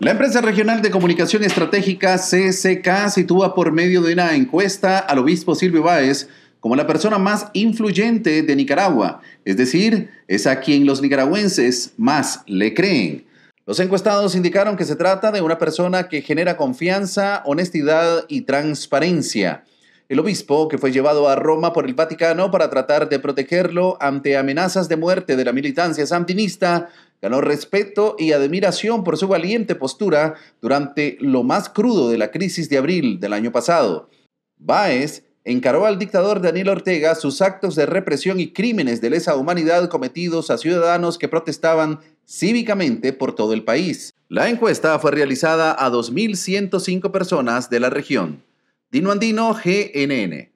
La empresa regional de comunicación estratégica CCK sitúa por medio de una encuesta al obispo Silvio Báez como la persona más influyente de Nicaragua, es decir, es a quien los nicaragüenses más le creen. Los encuestados indicaron que se trata de una persona que genera confianza, honestidad y transparencia. El obispo, que fue llevado a Roma por el Vaticano para tratar de protegerlo ante amenazas de muerte de la militancia santinista, Ganó respeto y admiración por su valiente postura durante lo más crudo de la crisis de abril del año pasado. Báez encaró al dictador Daniel Ortega sus actos de represión y crímenes de lesa humanidad cometidos a ciudadanos que protestaban cívicamente por todo el país. La encuesta fue realizada a 2.105 personas de la región. Dino Andino, GNN.